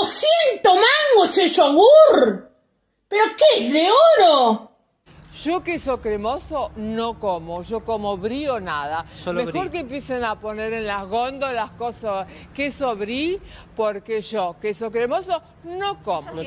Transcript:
200 mangos de yogur. ¿Pero qué es de oro? Yo queso cremoso no como, yo como brío nada. Mejor que empiecen a poner en las góndolas cosas queso brí, porque yo queso cremoso no como.